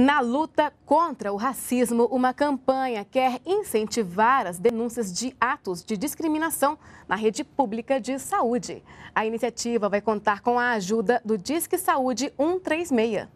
Na luta contra o racismo, uma campanha quer incentivar as denúncias de atos de discriminação na rede pública de saúde. A iniciativa vai contar com a ajuda do Disque Saúde 136.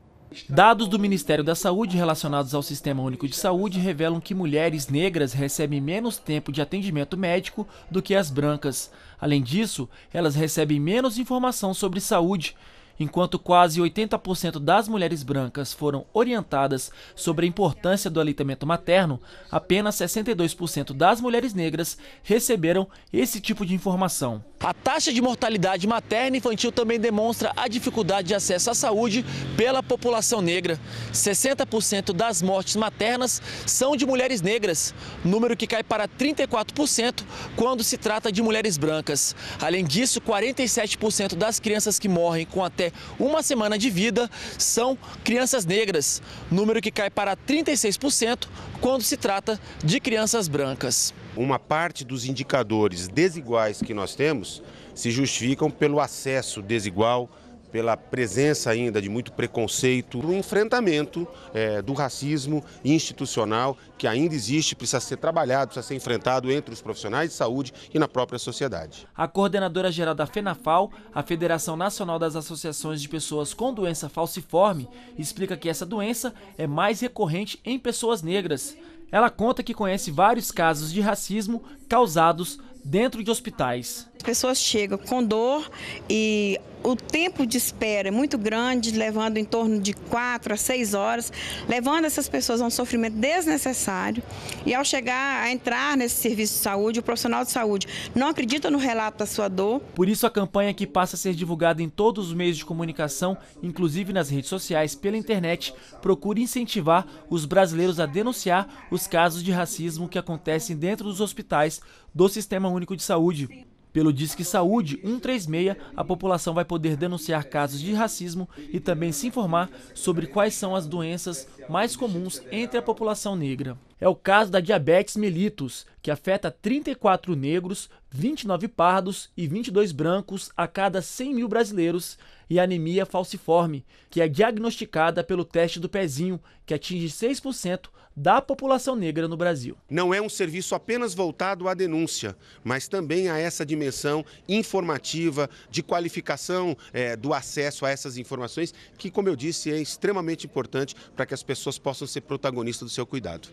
Dados do Ministério da Saúde relacionados ao Sistema Único de Saúde revelam que mulheres negras recebem menos tempo de atendimento médico do que as brancas. Além disso, elas recebem menos informação sobre saúde Enquanto quase 80% das mulheres brancas foram orientadas sobre a importância do aleitamento materno, apenas 62% das mulheres negras receberam esse tipo de informação. A taxa de mortalidade materna e infantil também demonstra a dificuldade de acesso à saúde pela população negra. 60% das mortes maternas são de mulheres negras, número que cai para 34% quando se trata de mulheres brancas. Além disso, 47% das crianças que morrem com até até uma semana de vida são crianças negras, número que cai para 36% quando se trata de crianças brancas. Uma parte dos indicadores desiguais que nós temos se justificam pelo acesso desigual pela presença ainda de muito preconceito, o enfrentamento é, do racismo institucional que ainda existe, precisa ser trabalhado, precisa ser enfrentado entre os profissionais de saúde e na própria sociedade. A coordenadora geral da FENAFAL, a Federação Nacional das Associações de Pessoas com Doença Falciforme, explica que essa doença é mais recorrente em pessoas negras. Ela conta que conhece vários casos de racismo causados dentro de hospitais. As pessoas chegam com dor e o tempo de espera é muito grande, levando em torno de quatro a seis horas, levando essas pessoas a um sofrimento desnecessário. E ao chegar a entrar nesse serviço de saúde, o profissional de saúde não acredita no relato da sua dor. Por isso, a campanha que passa a ser divulgada em todos os meios de comunicação, inclusive nas redes sociais, pela internet, procura incentivar os brasileiros a denunciar os casos de racismo que acontecem dentro dos hospitais do Sistema Único de Saúde. Pelo Disque Saúde 136, a população vai poder denunciar casos de racismo e também se informar sobre quais são as doenças mais comuns entre a população negra. É o caso da diabetes mellitus, que afeta 34 negros, 29 pardos e 22 brancos a cada 100 mil brasileiros e anemia falciforme, que é diagnosticada pelo teste do pezinho, que atinge 6% da população negra no Brasil. Não é um serviço apenas voltado à denúncia, mas também a essa dimensão informativa, de qualificação é, do acesso a essas informações, que, como eu disse, é extremamente importante para que as pessoas possam ser protagonistas do seu cuidado.